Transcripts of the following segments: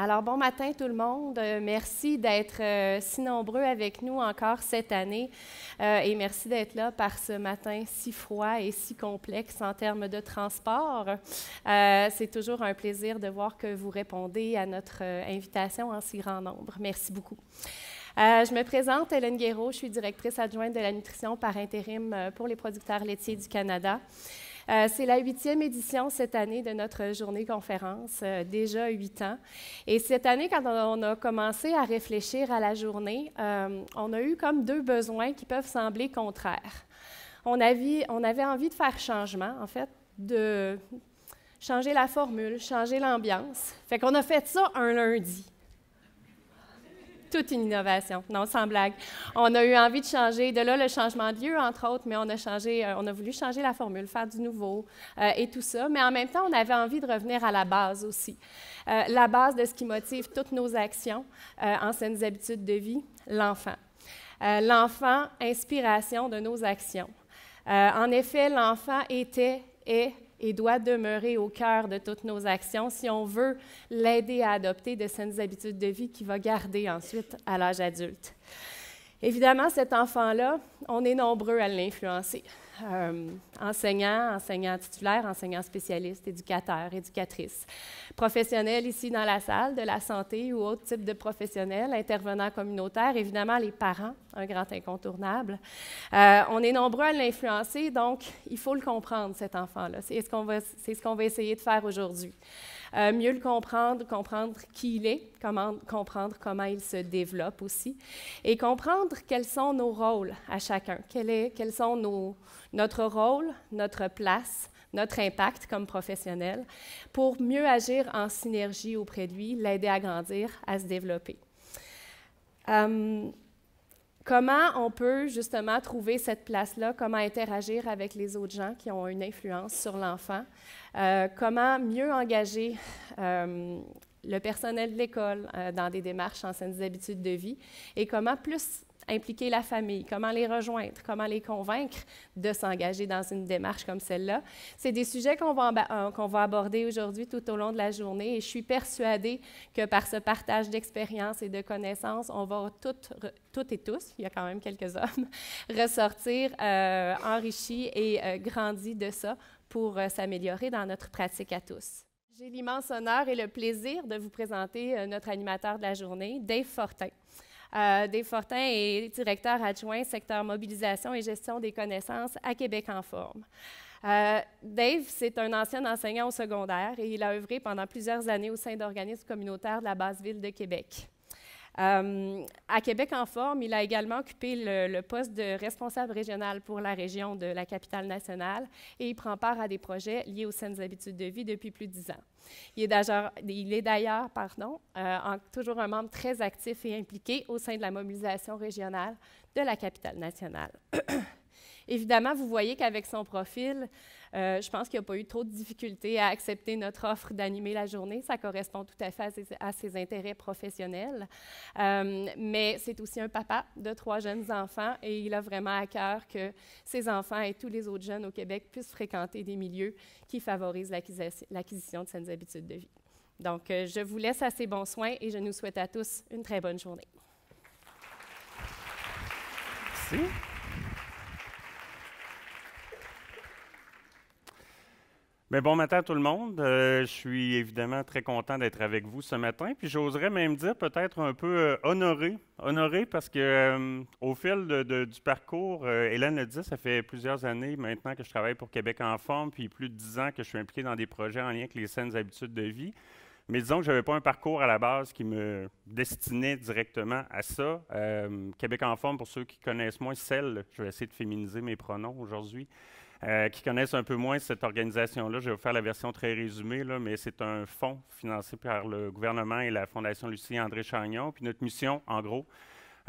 Alors, bon matin tout le monde. Euh, merci d'être euh, si nombreux avec nous encore cette année euh, et merci d'être là par ce matin si froid et si complexe en termes de transport. C'est toujours un plaisir de voir que vous répondez à notre invitation en si grand nombre. Merci beaucoup. je me présente, Hélène Guéraud, je suis directrice adjointe de la nutrition par intérim pour les producteurs laitiers du Canada. Euh, c'est la huitième édition cette année de notre journée conférence, euh, déjà huit ans. Et cette année, quand on a commencé à réfléchir à la journée, euh, on a eu comme deux besoins qui peuvent sembler contraires. On avait, on avait envie de faire changement, en fait, de changer la formule, changer l'ambiance. Fait qu'on a fait ça un lundi toute une innovation. Non, sans blague. On a eu envie de changer. De là, le changement de lieu, entre autres, mais on a changé, euh, on a voulu changer la formule, faire du nouveau euh, et tout ça. Mais en même temps, on avait envie de revenir à la base aussi. Euh, la base de ce qui motive toutes nos actions euh, en saines habitudes de vie, l'enfant. l'enfant, inspiration de nos actions. en effet, l'enfant était, est, et doit demeurer au cœur de toutes nos actions si on veut l'aider à adopter de saines habitudes de vie qu'il va garder ensuite à l'âge adulte. Évidemment, cet enfant-là, on est nombreux à l'influencer enseignants, euh, enseignants titulaires, enseignants spécialistes, éducateurs, éducatrices, professionnels ici dans la salle de la santé ou autre type de professionnels, intervenants communautaires, évidemment les parents, un grand incontournable. Euh, on est nombreux à l'influencer, donc il faut le comprendre, cet enfant-là. C'est ce qu'on va, ce qu'on va essayer de faire aujourd'hui. Euh, mieux le comprendre, comprendre qui il est, comment, comprendre comment il se développe aussi, et comprendre quels sont nos rôles à chacun, est, quels sont nos, notre rôle, notre place, notre impact comme professionnel pour mieux agir en synergie auprès de lui, l'aider à grandir, à se développer. Hum, comment on peut justement trouver cette place-là, comment interagir avec les autres gens qui ont une influence sur l'enfant, euh, comment mieux engager hum, le personnel de l'école euh, dans des démarches en saines habitudes de vie et comment plus impliquer la famille, comment les rejoindre, comment les convaincre de s'engager dans une démarche comme celle-là. C'est des sujets qu'on va, euh, va, aborder aujourd'hui tout au long de la journée et je suis persuadée que par ce partage d'expériences et de connaissances, on va toutes, et tous, il y a quand même quelques hommes, ressortir euh, enrichis et grandi euh, grandis de ça pour s'améliorer dans notre pratique à tous. J'ai l'immense honneur et le plaisir de vous présenter notre animateur de la journée, Dave Fortin. Euh, Dave Fortin est directeur adjoint secteur mobilisation et gestion des connaissances à Québec en forme. Euh, Dave, c'est un ancien enseignant au secondaire et il a œuvré pendant plusieurs années au sein d'organismes communautaires de la basse ville de Québec. Euh, à Québec en forme, il a également occupé le, poste de responsable régional pour la région de la capitale nationale et il prend part à des projets liés aux saines habitudes de vie depuis plus de dix ans. Il est d'ailleurs, pardon, euh, toujours un membre très actif et impliqué au sein de la mobilisation régionale de la capitale nationale. Évidemment, vous voyez qu'avec son profil, euh, je pense qu'il n'a a pas eu trop de difficultés à accepter notre offre d'animer la journée. Ça correspond tout à fait à ses, intérêts professionnels. Euh, mais c'est aussi un papa de trois jeunes enfants et il a vraiment à cœur que ses enfants et tous les autres jeunes au Québec puissent fréquenter des milieux qui favorisent l'acquisition de saines habitudes de vie. Donc, euh, je vous laisse à ses bons soins et je nous souhaite à tous une très bonne journée. Merci. Ben, bon matin tout le monde. Euh, je suis évidemment très content d'être avec vous ce matin. Puis j'oserais même dire peut-être un peu euh, honoré. Honoré parce que euh, au fil du parcours, Hélène le dit, ça fait plusieurs années maintenant que je travaille pour Québec en forme, puis plus de dix ans que je suis impliqué dans des projets en lien avec les saines habitudes de vie. Mais disons que je n'avais pas un parcours à la base qui me destinait directement à ça. Québec en forme, pour ceux qui connaissent moins, celle, je vais essayer de féminiser mes pronoms aujourd'hui. Euh, qui connaissent un peu moins cette organisation-là, je vais vous faire la version très résumée, mais c'est un fonds financé par le gouvernement et la Fondation Lucie André Chagnon. Puis notre mission, en gros,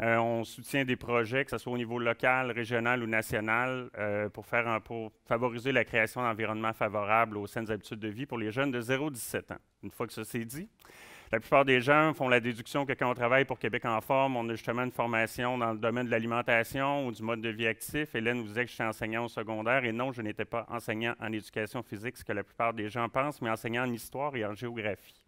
euh, on soutient des projets, que ce soit au niveau local, régional ou national, euh, pour, faire pour favoriser la création d'environnements favorables aux saines habitudes de vie pour les jeunes de 0 à 17 ans. Une fois que ça c'est dit, la plupart des gens font la déduction que quand on travaille pour Québec en forme, on a justement une formation dans le domaine de l'alimentation ou du mode de vie actif. Hélène vous disait que je suis enseignant au secondaire et non, je n'étais pas enseignant en éducation physique, ce que la plupart des gens pensent, mais enseignant en histoire et en géographie.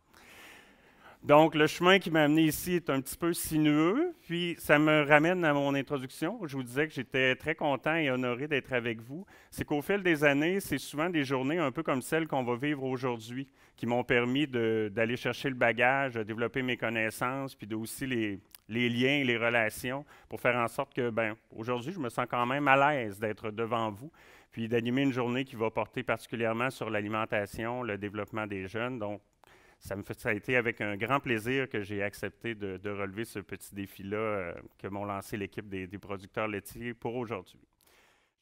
Donc, le chemin qui m'a amené ici est un petit peu sinueux, puis ça me ramène à mon introduction. Je vous disais que j'étais très content et honoré d'être avec vous. C'est qu'au fil des années, c'est souvent des journées un peu comme celles qu'on va vivre aujourd'hui qui m'ont permis d'aller chercher le bagage, de développer mes connaissances, puis aussi les, liens et les relations pour faire en sorte que, ben, aujourd'hui, je me sens quand même à l'aise d'être devant vous, puis d'animer une journée qui va porter particulièrement sur l'alimentation, le développement des jeunes. Donc, ça, a été avec un grand plaisir que j'ai accepté de, relever ce petit défi-là euh, que m'ont lancé l'équipe des producteurs laitiers pour aujourd'hui.